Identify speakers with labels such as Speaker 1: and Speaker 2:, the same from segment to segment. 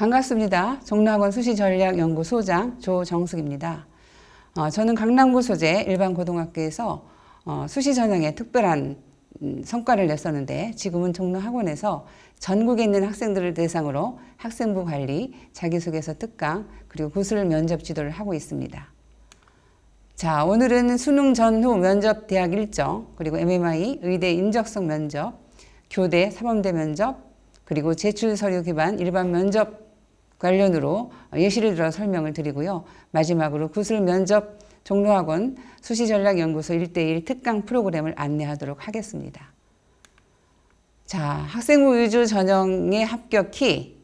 Speaker 1: 반갑습니다. 종로학원 수시전략연구소장 조정숙입니다. 어, 저는 강남구 소재 일반고등학교에서 어, 수시 전형에 특별한 음, 성과를 냈었는데 지금은 종로학원에서 전국에 있는 학생들을 대상으로 학생부 관리, 자기소개서 특강, 그리고 구술 면접 지도를 하고 있습니다. 자, 오늘은 수능 전후 면접 대학 일정, 그리고 MMI 의대 인적성 면접, 교대 사범대 면접, 그리고 제출 서류 기반 일반 면접 관련으로 예시를 들어 설명을 드리고요. 마지막으로 구술 면접 종로학원 수시전략연구소 1대1 특강 프로그램을 안내하도록 하겠습니다. 자, 학생부 위주 전형의 합격키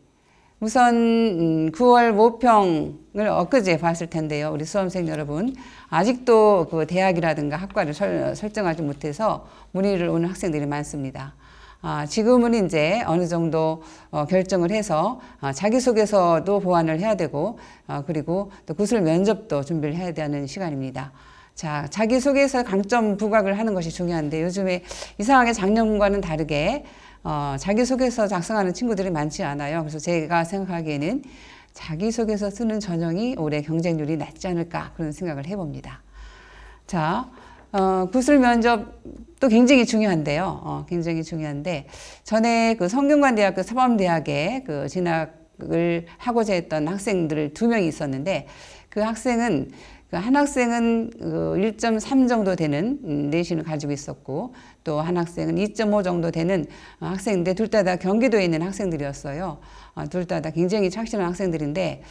Speaker 1: 우선 9월 음, 모평을 엊그제 봤을 텐데요. 우리 수험생 여러분 아직도 그 대학이라든가 학과를 설, 정하지 못해서 문의를 오는 학생들이 많습니다. 아, 지금은 이제 어느 정도 어, 결정을 해서 아, 자기소개서도 보완을 해야 되고 아, 그리고 또 구술 면접도 준비를 해야 되는 시간입니다. 자, 자기소개서 강점 부각을 하는 것이 중요한데 요즘에 이상하게 작년과는 다르게 어, 자기소개서 작성하는 친구들이 많지 않아요. 그래서 제가 생각하기에는 자기소개서 쓰는 전형이 올해 경쟁률이 낮지 않을까 그런 생각을 해봅니다. 자, 어, 구술 면접 또 굉장히 중요한데요. 어, 굉장히 중요한데 전에 그 성균관대학교 사범대학에 그 진학을 하고자 했던 학생들 두명 있었는데 그 학생은 그 한 학생은 1.3 그 정도 되는 음, 내신을 가지고 있었고 또 한 학생은 2.5 정도 되는 학생인데 둘 다 다 경기도에 있는 학생들이었어요. 어, 둘다 다 굉장히 착실한 학생들인데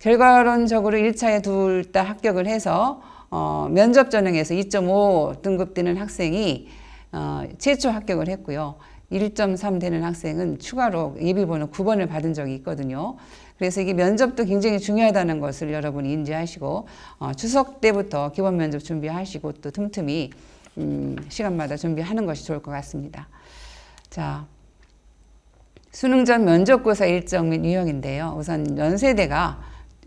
Speaker 1: 결과론적으로 1차에 둘 다 합격을 해서 어, 면접 전형에서 2.5 등급 되는 학생이 어, 최초 합격을 했고요. 1.3 되는 학생은 추가로 예비번호 9번을 받은 적이 있거든요. 그래서 이게 면접도 굉장히 중요하다는 것을 여러분이 인지하시고 어, 추석 때부터 기본 면접 준비하시고 또 틈틈이 음, 시간마다 준비하는 것이 좋을 것 같습니다. 자, 수능 전 면접고사 일정 및 유형인데요. 우선 연세대가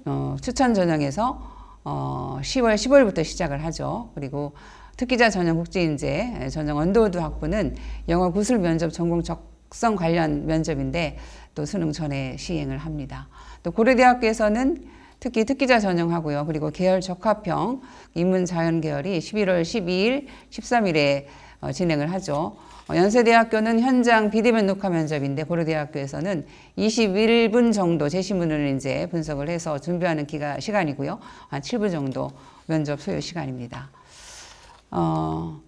Speaker 1: 어, 추천 전형에서 어, 10월 15일부터 시작을 하죠. 그리고 특기자 전형 국제인재 전형 언더우드 학부는 영어 구술 면접 전공 적성 관련 면접인데 또 수능 전에 시행을 합니다. 또 고려대학교에서는 특히 특기자 전형하고요. 그리고 계열 적합형 인문 자연 계열이 11월 12일, 13일에 어, 진행을 하죠. 어, 연세대학교는 현장 비대면녹화 면접인데 고려대학교에서는 21분 정도 제시문을 이제 분석을 해서 준비하는 기간 시간이고요. 한 7분 정도 면접 소요 시간입니다. 어,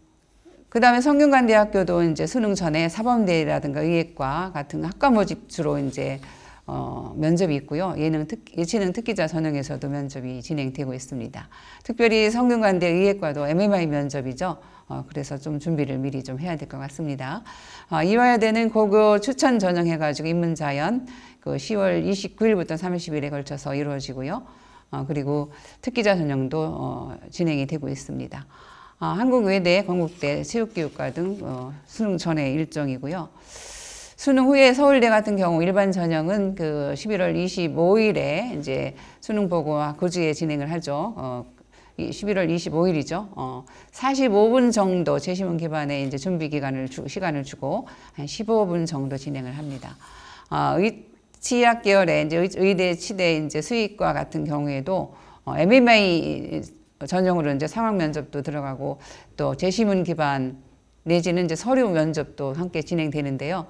Speaker 1: 그 다음에 성균관대학교도 이제 수능 전에 사범대라든가 의예과 같은 학과 모집 주로 이제 어, 면접이 있고요. 예능 특, 예체능 특기자 전형에서도 면접이 진행되고 있습니다. 특별히 성균관대 의예과도 MMI 면접이죠. 어, 그래서 좀 준비를 미리 좀 해야 될 것 같습니다. 어, 이뤄야 되는 고교 추천 전형 해가지고 인문자연 그 10월 29일부터 30일에 걸쳐서 이루어지고요. 어, 그리고 특기자 전형도 어, 진행이 되고 있습니다. 어, 한국외대, 건국대, 체육교육과 등 어, 수능 전의 일정이고요. 수능 후에 서울대 같은 경우 일반 전형은 그 11월 25일에 이제 수능 보고와 고지에 진행을 하죠. 어, 11월 25일이죠. 어, 45분 정도 재심문 기반에 이제 준비 기간을 주, 시간을 주고 한 15분 정도 진행을 합니다. 어, 의, 치약 계열의 이제 의대 치대 이제 수의과 같은 경우에도 어, MMA 전용으로 이제 상황 면접도 들어가고 또 재심문 기반 내지는 이제 서류 면접도 함께 진행되는데요.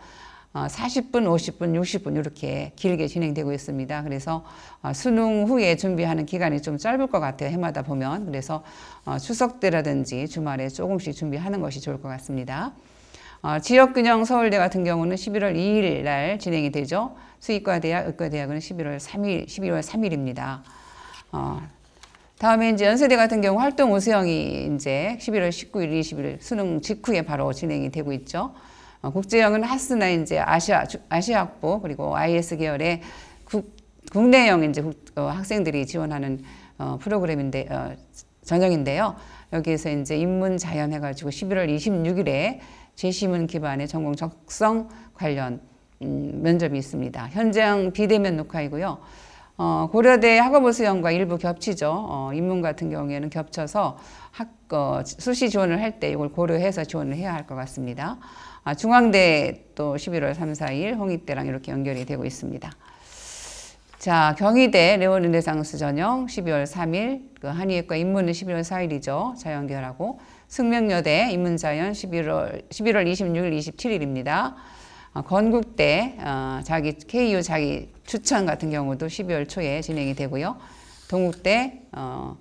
Speaker 1: 40분, 50분, 60분 이렇게 길게 진행되고 있습니다. 그래서 어, 수능 후에 준비하는 기간이 좀 짧을 것 같아요. 해마다 보면. 그래서 어, 추석 때라든지 주말에 조금씩 준비하는 것이 좋을 것 같습니다. 어, 지역균형 서울대 같은 경우는 11월 2일 날 진행이 되죠. 수의과대학, 의과대학은 11월 3일, 11월 3일입니다. 다음에 이제 연세대 같은 경우 활동 우수형이 이제 11월 19일, 20일 수능 직후에 바로 진행이 되고 있죠. 어, 국제형은 하스나 이제 아시아 아시아학부 그리고 IS 계열의 국, 국내형 이제 국, 어, 학생들이 지원하는 어, 프로그램인데 어, 전형인데요. 여기에서 이제 인문 자연 해가지고 11월 26일에 제시문 기반의 전공 적성 관련 음, 면접이 있습니다. 현장 비대면 녹화이고요. 어, 고려대 학업을 수형과 일부 겹치죠. 어, 인문 같은 경우에는 겹쳐서 학, 어, 수시 지원을 할 때 이걸 고려해서 지원을 해야 할 것 같습니다. 아, 중앙대 또 11월 3, 4일 홍익대랑 이렇게 연결이 되고 있습니다. 자, 경희대 레오르네상스 전형 12월 3일, 그 한의학과 입문은 11월 4일이죠. 자, 연결하고. 승명여대 인문자연 11월, 11월 26일, 27일입니다. 어, 아, 건국대 어, 자기 KU 자기 추천 같은 경우도 12월 초에 진행이 되고요. 동국대 어,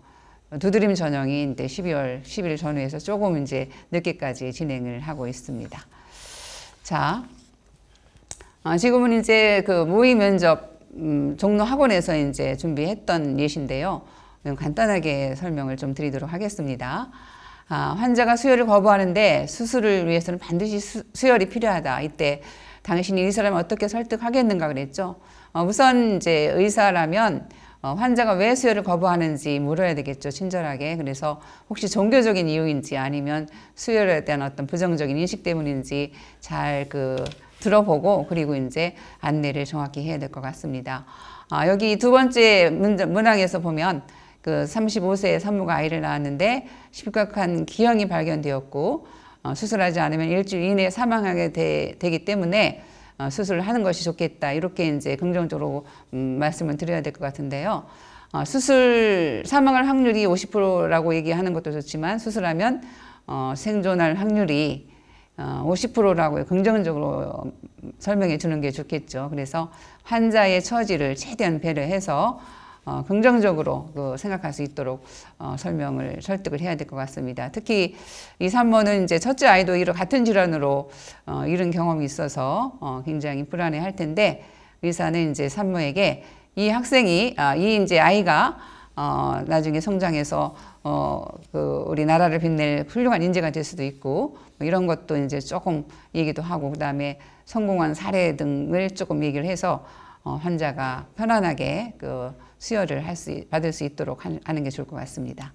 Speaker 1: 두드림 전형이 이제 12월 10일 전후에서 조금 이제 늦게까지 진행을 하고 있습니다. 자, 어, 지금은 이제 그 모의 면접 음, 종로 학원에서 이제 준비했던 예시인데요. 음, 간단하게 설명을 좀 드리도록 하겠습니다. 아, 환자가 수혈을 거부하는데 수술을 위해서는 반드시 수, 혈이 필요하다. 이때 당신이 이사람을 어떻게 설득하겠는가 그랬죠. 어, 우선 이제 의사라면 어, 환자가 왜 수혈을 거부하는지 물어야 되겠죠 친절하게 그래서 혹시 종교적인 이유인지 아니면 수혈에 대한 어떤 부정적인 인식 때문인지 잘 그 들어보고 그리고 이제 안내를 정확히 해야 될 것 같습니다 아, 여기 두 번째 문항에서 보면 그 35세의 산모가 아이를 낳았는데 심각한 기형이 발견되었고 어, 수술하지 않으면 일주일 이내에 사망하게 되, 되기 때문에 어, 수술을 하는 것이 좋겠다 이렇게 이제 긍정적으로 음, 말씀을 드려야 될 것 같은데요. 어, 수술 사망할 확률이 50%라고 얘기하는 것도 좋지만 수술하면 어, 생존할 확률이 어, 50%라고 긍정적으로 음, 설명해 주는 게 좋겠죠. 그래서 환자의 처지를 최대한 배려해서 어, 긍정적으로 그 생각할 수 있도록 어, 설명을 설득을 해야 될 것 같습니다. 특히 이 산모는 이제 첫째 아이도 이런 같은 질환으로 어, 이런 경험이 있어서 어, 굉장히 불안해할 텐데 의사는 이제 산모에게 이 학생이 아, 이 이제 아이가 어, 나중에 성장해서 어, 그 우리 나라를 빛낼 훌륭한 인재가 될 수도 있고 뭐 이런 것도 이제 조금 얘기도 하고 그다음에 성공한 사례 등을 조금 얘기를 해서 어, 환자가 편안하게 그 수혈을 할 수, 받을 수 있도록 하는 게 좋을 것 같습니다.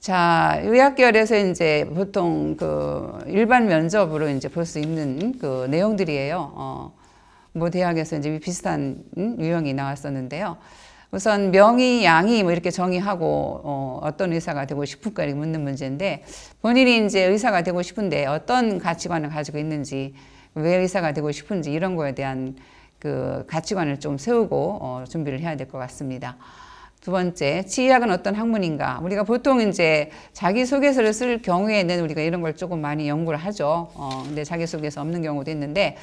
Speaker 1: 자, 의학계열에서 이제 보통 그 일반 면접으로 이제 볼 수 있는 그 내용들이에요. 어, 뭐 대학에서 이제 비슷한 음, 유형이 나왔었는데요. 우선 명의, 양이 뭐 이렇게 정의하고 어, 어떤 의사가 되고 싶을까를 묻는 문제인데 본인이 이제 의사가 되고 싶은데 어떤 가치관을 가지고 있는지 왜 의사가 되고 싶은지 이런 거에 대한 그 가치관을 좀 세우고 어, 준비를 해야 될 것 같습니다. 두 번째, 치의학은 어떤 학문인가? 우리가 보통 이제 자기소개서를 쓸 경우에는 우리가 이런 걸 조금 많이 연구를 하죠. 어, 근데 자기소개서 없는 경우도 있는데,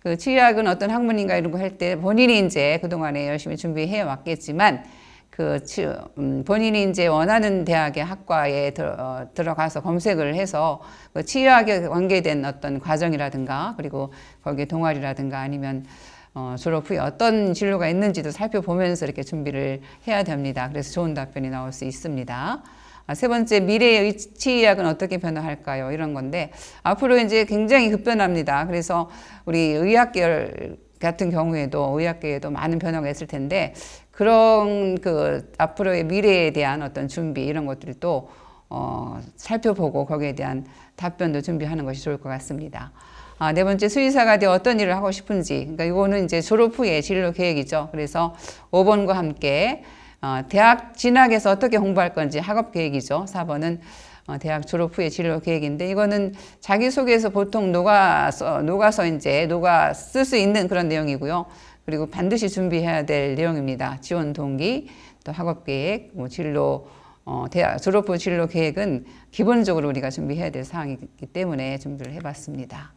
Speaker 1: 그 치의학은 어떤 학문인가 이런 거 할 때 본인이 이제 그동안에 열심히 준비해 왔겠지만, 그 치, 음, 본인이 이제 원하는 대학의 학과에 들, 어, 들어가서 검색을 해서 그 치의학에 관계된 어떤 과정이라든가, 그리고 거기에 동아리라든가 아니면 어, 졸업 후에 어떤 진로가 있는지도 살펴보면서 이렇게 준비를 해야 됩니다. 그래서 좋은 답변이 나올 수 있습니다. 아, 세 번째 미래의 의치의학은 어떻게 변화할까요? 이런 건데 앞으로 이제 굉장히 급변합니다. 그래서 우리 의학계열 같은 경우에도 의학계에도 많은 변화가 있을 텐데 그런 그 앞으로의 미래에 대한 어떤 준비 이런 것들 또, 어, 살펴보고 거기에 대한 답변도 준비하는 것이 좋을 것 같습니다. 아, 네 번째 수의사가 되어 어떤 일을 하고 싶은지 그러니까 이거는 이제 졸업 후에 진로 계획이죠. 그래서 5번과 함께 어, 대학 진학에서 어떻게 홍보할 건지 학업 계획이죠. 4번은 어, 대학 졸업 후에 진로 계획인데 이거는 자기소개에서 보통 녹아서 녹아서 이제 녹아 쓸 수 있는 그런 내용이고요. 그리고 반드시 준비해야 될 내용입니다. 지원 동기, 또 학업 계획, 뭐 진로 어, 대학 졸업 후 진로 계획은 기본적으로 우리가 준비해야 될 사항이기 때문에 준비를 해봤습니다.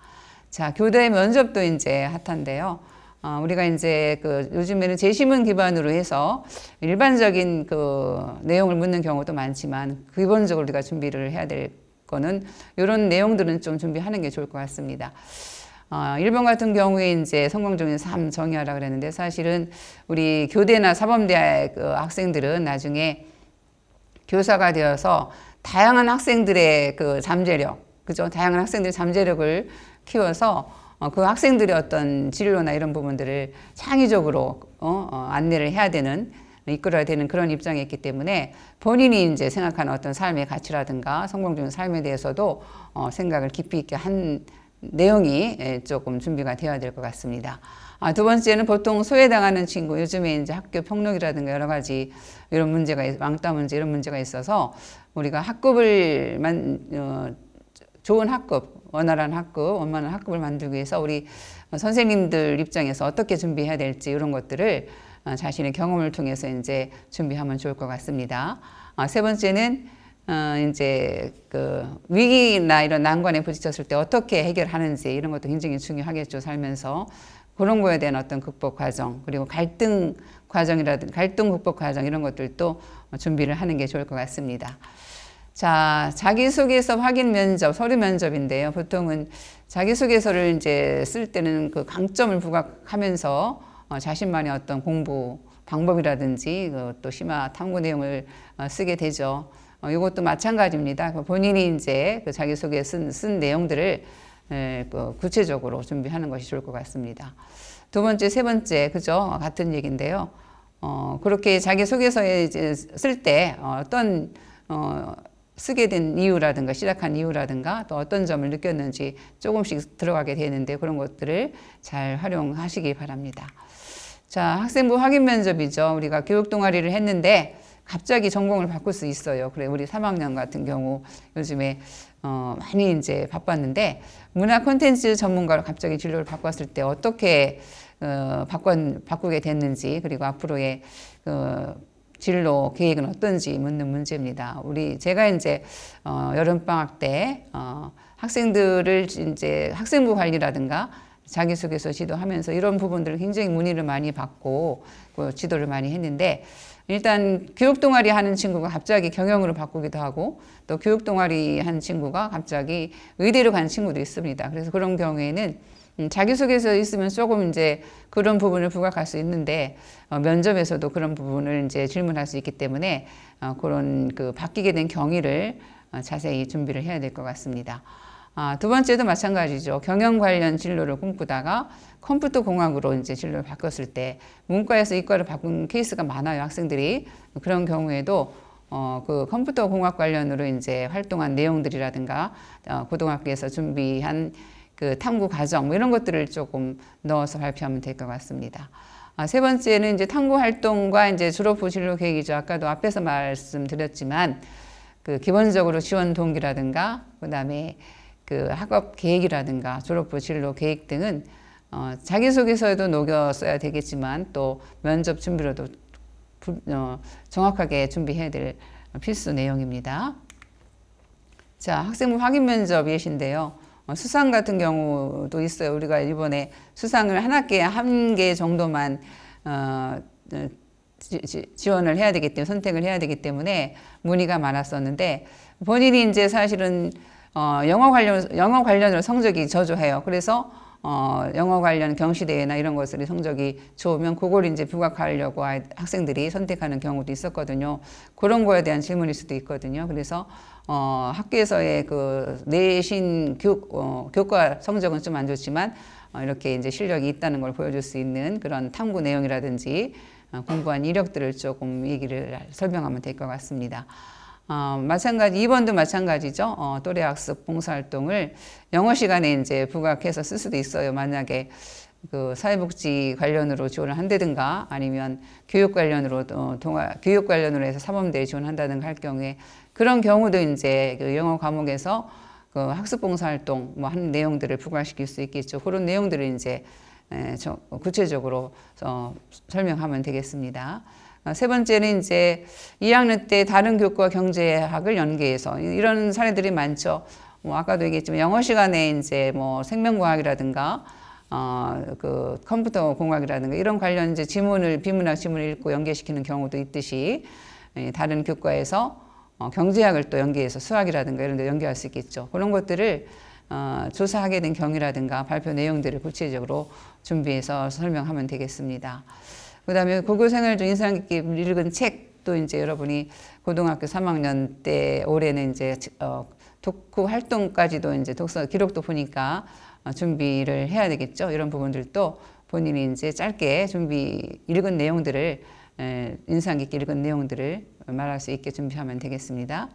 Speaker 1: 자, 교대 면접도 이제 핫한데요. 어, 우리가 이제 그 요즘에는 제시문 기반으로 해서 일반적인 그 내용을 묻는 경우도 많지만 기본적으로 우리가 준비를 해야 될 거는 이런 내용들은 좀 준비하는 게 좋을 것 같습니다. 어, 일본 같은 경우에 이제 성공적인 삶 정의하라 그랬는데 사실은 우리 교대나 사범대 그 학생들은 나중에 교사가 되어서 다양한 학생들의 그 잠재력, 그죠? 다양한 학생들의 잠재력을 키워서 어, 그 학생들의 어떤 진로나 이런 부분들을 창의적으로 어, 어 안내를 해야 되는 이끌어야 되는 그런 입장에 있기 때문에 본인이 이제 생각하는 어떤 삶의 가치라든가 성공적인 삶에 대해서도 어, 생각을 깊이 있게 한 내용이 예, 조금 준비가 되어야 될 것 같습니다. 아, 두 번째는 보통 소외당하는 친구, 요즘에 이제 학교 폭력이라든가 여러 가지 이런 문제가, 왕따 문제 이런 문제가 있어서 우리가 학급을 만, 어, 좋은 학급, 원활한 학급, 원만한 학급을 만들기 위해서 우리 선생님들 입장에서 어떻게 준비해야 될지 이런 것들을 어, 자신의 경험을 통해서 이제 준비하면 좋을 것 같습니다. 아, 세 번째는 어, 이제 그 위기나 이런 난관에 부딪혔을 때 어떻게 해결하는지 이런 것도 굉장히 중요하겠죠 살면서 그런 거에 대한 어떤 극복 과정 그리고 갈등 과정이라든 갈등 극복 과정 이런 것들도 준비를 하는 게 좋을 것 같습니다. 자, 자기소개서 확인 면접, 서류 면접인데요. 보통은 자기소개서를 이제 쓸 때는 그 강점을 부각하면서 어, 자신만의 어떤 공부 방법이라든지 또 심화 탐구 내용을 어, 쓰게 되죠. 어, 이것도 마찬가지입니다. 그 본인이 이제 그 자기소개에 쓴, 쓴 내용들을 에, 예, 그 구체적으로 준비하는 것이 좋을 것 같습니다. 두 번째, 세 번째, 그죠? 같은 얘기인데요. 어, 그렇게 자기소개서에 쓸때 어떤 어, 쓰게 된 이유라든가 시작한 이유라든가 또 어떤 점을 느꼈는지 조금씩 들어가게 되는데 그런 것들을 잘 활용하시기 바랍니다. 자 학생부 확인 면접이죠. 우리가 교육 동아리를 했는데 갑자기 전공을 바꿀 수 있어요. 그래 우리 3학년 같은 경우 요즘에 어, 많이 이제 바빴는데 문화 콘텐츠 전문가로 갑자기 진로를 바꿨을 때 어떻게 어, 바꾼, 바꾸게 됐는지 그리고 앞으로의 그 진로 계획은 어떤지 묻는 문제입니다. 우리 제가 이제 어, 여름 방학 때 어, 학생들을 이제 학생부 관리라든가 자기소개서 지도하면서 이런 부분들을 굉장히 문의를 많이 받고 그 지도를 많이 했는데 일단 교육 동아리 하는 친구가 갑자기 경영으로 바꾸기도 하고 또 교육 동아리 한 친구가 갑자기 의대로 가는 친구도 있습니다. 그래서 그런 경우에는 음, 자기소개서 있으면 조금 이제 그런 부분을 부각할 수 있는데 어, 면접에서도 그런 부분을 이제 질문할 수 있기 때문에 어, 그런 그 바뀌게 된 경위를 어, 자세히 준비를 해야 될 것 같습니다. 아, 두 번째도 마찬가지죠. 경영 관련 진로를 꿈꾸다가 컴퓨터 공학으로 이제 진로를 바꿨을 때 문과에서 이과를 바꾼 케이스가 많아요. 학생들이 그런 경우에도 어, 그 컴퓨터 공학 관련으로 이제 활동한 내용들이라든가 어, 고등학교에서 준비한 그 탐구 과정 뭐 이런 것들을 조금 넣어서 발표하면 될 것 같습니다. 아, 세 번째는 이제 탐구 활동과 이제 졸업 후 진로 계획이죠. 아까도 앞에서 말씀드렸지만 그 기본적으로 지원 동기라든가 그다음에 그 학업 계획이라든가 졸업 후 진로 계획 등은 어, 자기소개서에도 녹여 써야 되겠지만 또 면접 준비로도 부, 어, 정확하게 준비해야 될 필수 내용입니다. 자, 학생부 확인 면접 예시인데요. 어, 수상 같은 경우도 있어요. 우리가 이번에 수상을 한 학기에 한 개 정도만 어, 어 지, 원을 해야 되기 때문에 선택을 해야 되기 때문에 문의가 많았었는데 본인이 이제 사실은 어, 영어 관련 영어 관련으로 성적이 저조해요. 그래서 어, 영어 관련 경시대회나 이런 것들이 성적이 좋으면 그걸 이제 부각하려고 학생들이 선택하는 경우도 있었거든요. 그런 거에 대한 질문일 수도 있거든요. 그래서 어, 학교에서의 그 내신 교, 어, 교과 성적은 좀 안 좋지만 어, 이렇게 이제 실력이 있다는 걸 보여줄 수 있는 그런 탐구 내용이라든지 어, 공부한 이력들을 조금 얘기를 설명하면 될 것 같습니다. 어, 마찬가지 2번도 마찬가지죠. 어, 또래 학습 봉사활동을 영어 시간에 이제 부각해서 쓸 수도 있어요. 만약에 그 사회복지 관련으로 지원을 한다든가 아니면 교육 관련으로 어, 동아, 교육 관련으로 해서 사범대를 지원한다든가 할 경우에 그런 경우도 이제 그 영어 과목에서 그 학습봉사활동 뭐 한 내용들을 부과시킬 수 있겠죠. 그런 내용들을 이제 구체적으로 어, 설명하면 되겠습니다. 어, 세 번째는 이제 2학년 때 다른 교과 경제학을 연계해서 이런 사례들이 많죠. 뭐 아까도 얘기했지만 영어 시간에 이제 뭐 생명과학이라든가 어 그 컴퓨터 공학이라든가 이런 관련 이제 지문을 비문학 지문을 읽고 연계시키는 경우도 있듯이 예, 다른 교과에서 어, 경제학을 또 연계해서 수학이라든가 이런 데 연계할 수 있겠죠. 그런 것들을 어, 조사하게 된 경위라든가 발표 내용들을 구체적으로 준비해서 설명하면 되겠습니다. 그 다음에 고교 생활 중 인상 깊게 읽은 책도 이제 여러분이 고등학교 3학년 때 올해는 이제 어, 독후 활동까지도 이제 독서 기록도 보니까 어, 준비를 해야 되겠죠. 이런 부분들도 본인이 이제 짧게 준비 읽은 내용들을 예, 인상 깊게 읽은 내용들을 말할 수 있게 준비하면 되겠습니다.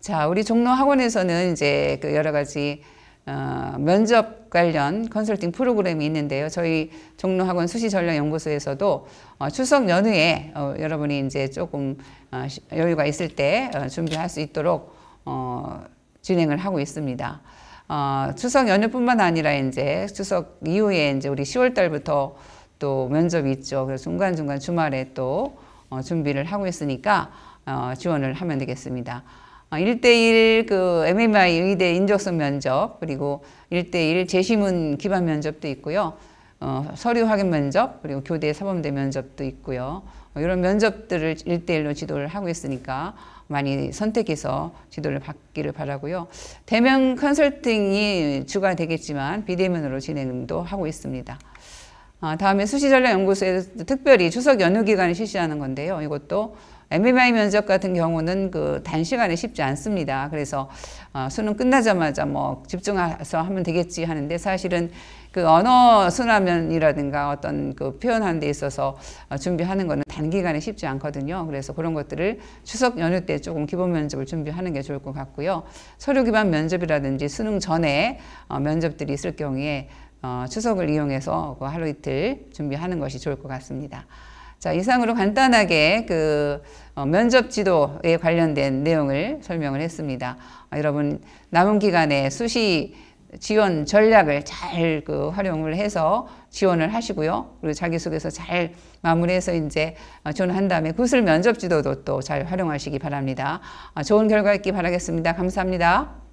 Speaker 1: 자, 우리 종로 학원에서는 이제 그 여러 가지 어, 면접 관련 컨설팅 프로그램이 있는데요. 저희 종로학원 수시전략연구소에서도 어, 추석 연휴에 어, 여러분이 이제 조금 어, 여유가 있을 때 어, 준비할 수 있도록 어, 진행을 하고 있습니다. 어, 추석 연휴뿐만 아니라 이제 추석 이후에 이제 우리 10월 달부터 또 면접이 있죠. 그래서 중간중간 주말에 또 어, 준비를 하고 있으니까 어, 지원을 하면 되겠습니다. 어, 1대1 그 MMI 의대 인적성 면접 그리고 1대1 제시문 기반 면접도 있고요. 어, 서류 확인 면접 그리고 교대 사범대 면접도 있고요. 어, 이런 면접들을 1대1로 지도를 하고 있으니까 많이 선택해서 지도를 받기를 바라고요. 대면 컨설팅이 주가 되겠지만 비대면으로 진행도 하고 있습니다. 아, 다음에 수시전략연구소에서 특별히 추석 연휴 기간에 실시하는 건데요. 이것도 MBI 면접 같은 경우는 그 단시간에 쉽지 않습니다. 그래서 어, 수능 끝나자마자 뭐 집중해서 하면 되겠지 하는데 사실은 그 언어 순화면이라든가 어떤 그 표현하는 데 있어서 어, 준비하는 거는 단기간에 쉽지 않거든요. 그래서 그런 것들을 추석 연휴 때 조금 기본 면접을 준비하는 게 좋을 것 같고요. 서류 기반 면접이라든지 수능 전에 어, 면접들이 있을 경우에 어, 추석을 이용해서 그 하루 이틀 준비하는 것이 좋을 것 같습니다. 자, 이상으로 간단하게 그 어, 면접 지도에 관련된 내용을 설명을 했습니다. 어, 여러분 남은 기간에 수시 지원 전략을 잘 그 활용을 해서 지원을 하시고요. 그리고 자기소개서 잘 마무리해서 이제 지원한 어, 다음에 구슬 면접 지도도 또 잘 활용하시기 바랍니다. 어, 좋은 결과 있기 바라겠습니다. 감사합니다.